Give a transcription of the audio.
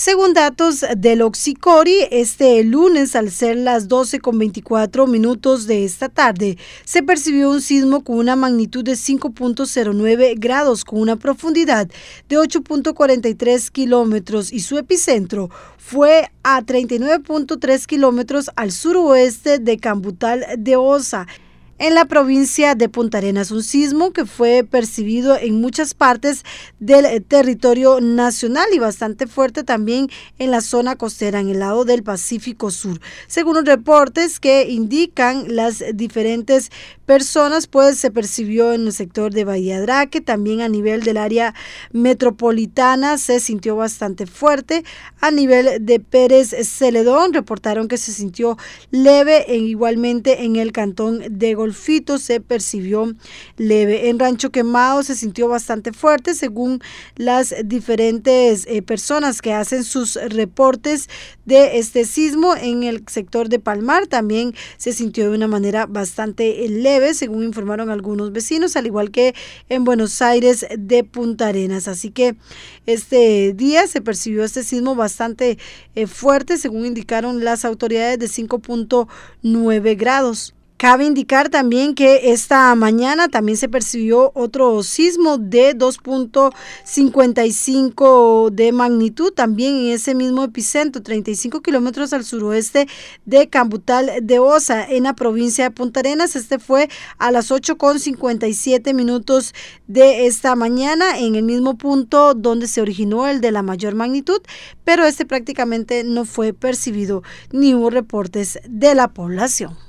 Según datos del Oxicori, este lunes al ser las 12 con 24 minutos de esta tarde, se percibió un sismo con una magnitud de 5.09 grados con una profundidad de 8.43 kilómetros y su epicentro fue a 39.3 kilómetros al suroeste de Cambutal de Osa. En la provincia de Punta Arenas, un sismo que fue percibido en muchas partes del eh, territorio nacional y bastante fuerte también en la zona costera, en el lado del Pacífico Sur. Según los reportes que indican las diferentes personas, pues se percibió en el sector de Bahía Draque, también a nivel del área metropolitana se sintió bastante fuerte, a nivel de Pérez Celedón reportaron que se sintió leve, igualmente en el cantón de Golfito se percibió leve, en Rancho Quemado se sintió bastante fuerte según las diferentes eh, personas que hacen sus reportes de este sismo en el sector de Palmar también se sintió de una manera bastante eh, leve según informaron algunos vecinos, al igual que en Buenos Aires de Punta Arenas. Así que este día se percibió este sismo bastante eh, fuerte, según indicaron las autoridades, de 5.9 grados. Cabe indicar también que esta mañana también se percibió otro sismo de 2.55 de magnitud, también en ese mismo epicentro, 35 kilómetros al suroeste de Cambutal de Osa, en la provincia de Punta Arenas. Este fue a las 8.57 minutos de esta mañana, en el mismo punto donde se originó el de la mayor magnitud, pero este prácticamente no fue percibido ni hubo reportes de la población.